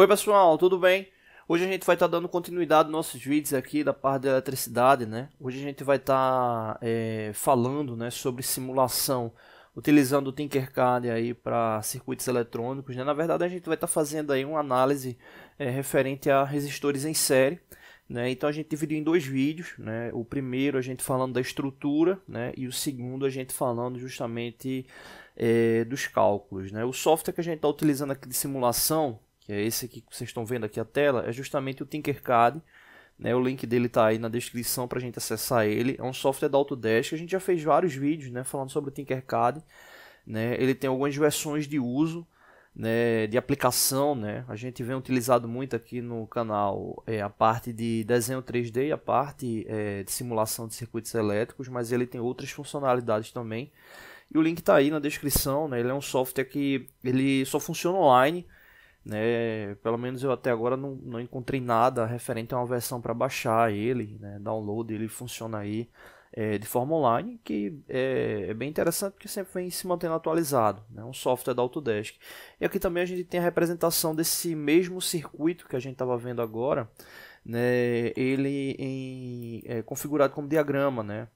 Oi pessoal, tudo bem? Hoje a gente vai estar tá dando continuidade aos nossos vídeos aqui da parte da eletricidade, né? Hoje a gente vai estar tá, é, falando né, sobre simulação, utilizando o Tinkercad aí para circuitos eletrônicos, né? Na verdade a gente vai estar tá fazendo aí uma análise é, referente a resistores em série, né? Então a gente dividiu em dois vídeos, né? O primeiro a gente falando da estrutura, né? E o segundo a gente falando justamente é, dos cálculos, né? O software que a gente está utilizando aqui de simulação, que é esse aqui que vocês estão vendo aqui a tela, é justamente o Tinkercad. Né? O link dele está aí na descrição para a gente acessar ele. É um software da Autodesk. A gente já fez vários vídeos né, falando sobre o Tinkercad. Né? Ele tem algumas versões de uso, né, de aplicação. Né? A gente vem utilizado muito aqui no canal é, a parte de desenho 3D e a parte é, de simulação de circuitos elétricos, mas ele tem outras funcionalidades também. E o link está aí na descrição. Né? Ele é um software que ele só funciona online né? Pelo menos eu até agora não, não encontrei nada referente a uma versão para baixar ele, né? download, ele funciona aí é, de forma online, que é, é, bem interessante porque sempre vem se mantendo atualizado, né? um software da Autodesk. E aqui também a gente tem a representação desse mesmo circuito que a gente estava vendo agora, né? ele em, é, configurado como diagrama, né?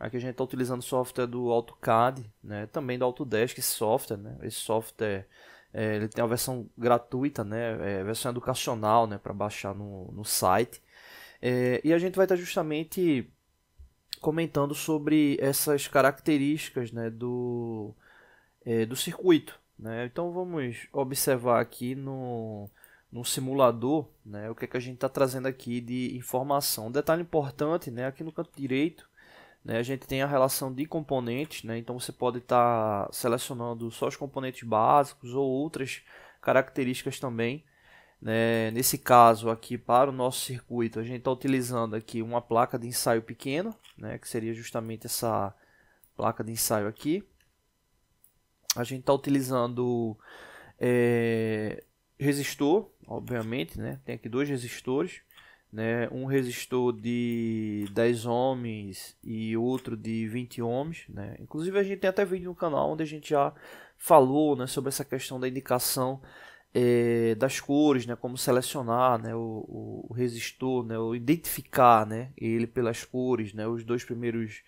Aqui a gente está utilizando software do AutoCAD, né? também do Autodesk software, né? esse software é, ele tem a versão gratuita, né? É, versão educacional, né? Para baixar no, no site. É, e a gente vai estar justamente comentando sobre essas características, né? Do, é, do circuito, né? Então vamos observar aqui no, no simulador, né? O que, é que a gente está trazendo aqui de informação. Um detalhe importante, né? Aqui no canto direito né? A gente tem a relação de componentes, né? então você pode estar tá selecionando só os componentes básicos ou outras características também. Né? Nesse caso aqui, para o nosso circuito, a gente está utilizando aqui uma placa de ensaio pequena, né? que seria justamente essa placa de ensaio aqui. A gente está utilizando é, resistor, obviamente, né? tem aqui dois resistores né? Um resistor de 10 ohms e outro de 20 ohms, né? Inclusive a gente tem até vídeo no canal onde a gente já falou, né, sobre essa questão da indicação é, das cores, né, como selecionar, né, o, o resistor, né, identificar, né, ele pelas cores, né, os dois primeiros,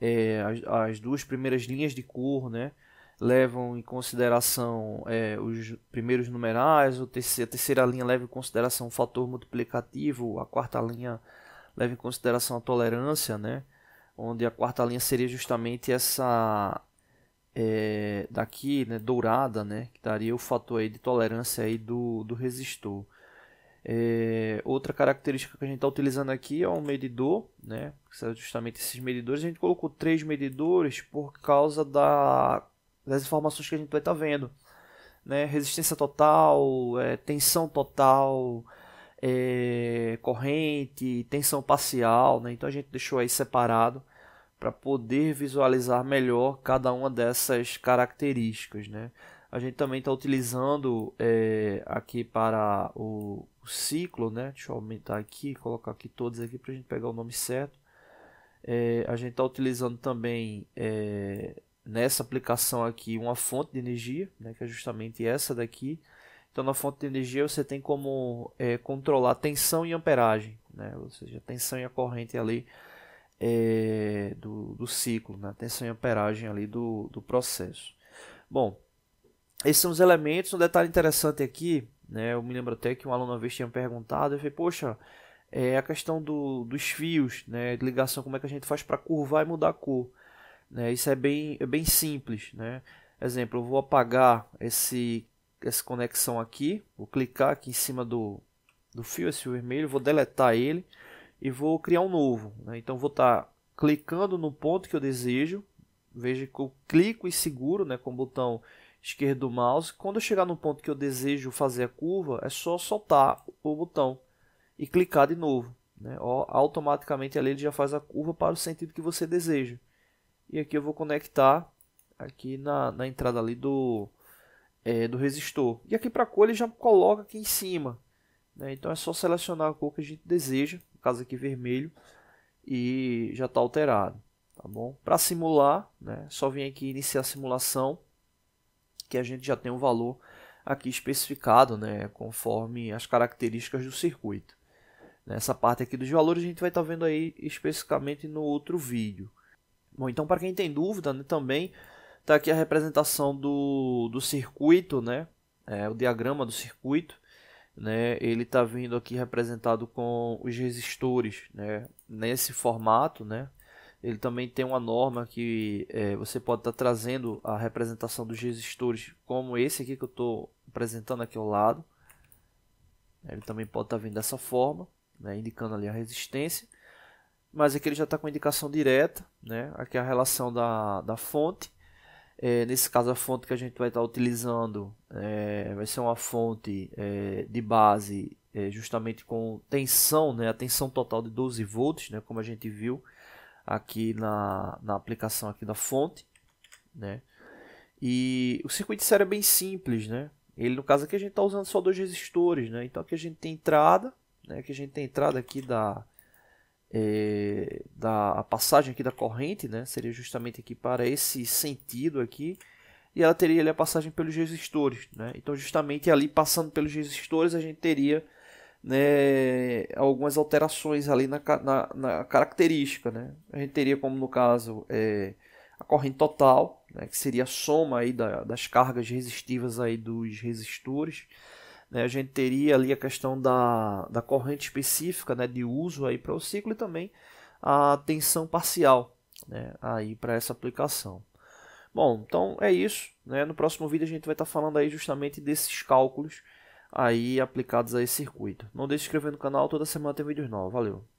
é, as, as duas primeiras linhas de cor, né, levam em consideração é, os primeiros numerais, a terceira linha leva em consideração o fator multiplicativo, a quarta linha leva em consideração a tolerância, né? onde a quarta linha seria justamente essa é, daqui, né, dourada, né, que daria o fator aí de tolerância aí do, do resistor. É, outra característica que a gente está utilizando aqui é um medidor, né? Que são justamente esses medidores. A gente colocou três medidores por causa da das informações que a gente vai estar tá vendo. Né? Resistência total, é, tensão total, é, corrente, tensão parcial. Né? Então a gente deixou aí separado para poder visualizar melhor cada uma dessas características. Né? A gente também está utilizando é, aqui para o, o, ciclo, né? deixa eu aumentar aqui, colocar aqui todos aqui para a gente pegar o nome certo. É, a gente está utilizando também é, nessa aplicação aqui uma fonte de energia, né, que é justamente essa daqui. Então, na fonte de energia, você tem como é, controlar tensão e amperagem, né, ou seja, a tensão e a corrente ali é, do, do ciclo, né, a tensão e amperagem ali do, do processo. Bom, esses são os elementos. Um detalhe interessante aqui, né, eu me lembro até que um aluno uma vez tinha perguntado, eu falei, poxa, é a questão do, dos fios, né, de ligação, como é que a gente faz para curvar e mudar a cor. Né? Isso é bem, é bem simples. Né? Exemplo, eu vou apagar esse, essa conexão aqui, vou clicar aqui em cima do, do fio, esse vermelho, vou deletar ele e vou criar um novo. Né? Então vou estar tá clicando no ponto que eu desejo, veja que eu clico e seguro né, com o botão esquerdo do mouse. Quando eu chegar no ponto que eu desejo fazer a curva, é só soltar o botão e clicar de novo. Né? Automaticamente ali ele já faz a curva para o sentido que você deseja. E aqui eu vou conectar aqui na, na entrada ali do, é, do resistor. E aqui para a cor ele já coloca aqui em cima. Né? Então é só selecionar a cor que a gente deseja, no caso aqui vermelho, e já está alterado. Tá bom? Para simular, né, só vem aqui iniciar a simulação, que a gente já tem um valor aqui especificado, né, conforme as características do circuito. Nessa parte aqui dos valores a gente vai estar tá vendo aí especificamente no outro vídeo. Bom, então para quem tem dúvida, né, também está aqui a representação do, do circuito, né? É, o diagrama do circuito, né? Ele está vindo aqui representado com os resistores, né? Nesse formato, né? Ele também tem uma norma que é, você pode estar tá trazendo a representação dos resistores, como esse aqui que eu estou apresentando aqui ao lado. Ele também pode estar tá vindo dessa forma, né? indicando ali a resistência mas aqui é ele já está com indicação direta, né? Aqui é a relação da, da fonte. É, nesse caso, a fonte que a gente vai estar tá utilizando é, vai ser uma fonte é, de base é, justamente com tensão, né? a tensão total de 12 volts, né? como a gente viu aqui na, na aplicação aqui da fonte. Né? E o circuito de série é bem simples, né? Ele, no caso aqui, a gente está usando só dois resistores, né? Então aqui a gente tem entrada, né? Aqui a gente tem entrada aqui da, é, da a passagem aqui da corrente, né? Seria justamente aqui para esse sentido aqui. E ela teria ali a passagem pelos resistores, né? Então, justamente ali passando pelos resistores, a gente teria né, algumas alterações ali na, na, na, característica, né? A gente teria como no caso é, a corrente total, né, que seria a soma aí da, das cargas resistivas aí dos resistores né? A gente teria ali a questão da, da corrente específica né, de uso aí para o ciclo e também a tensão parcial né, aí para essa aplicação. Bom, então é isso. Né? No próximo vídeo a gente vai estar tá falando aí justamente desses cálculos aí aplicados a esse circuito. Não deixe de inscrever no canal, toda semana tem vídeos novos. Valeu!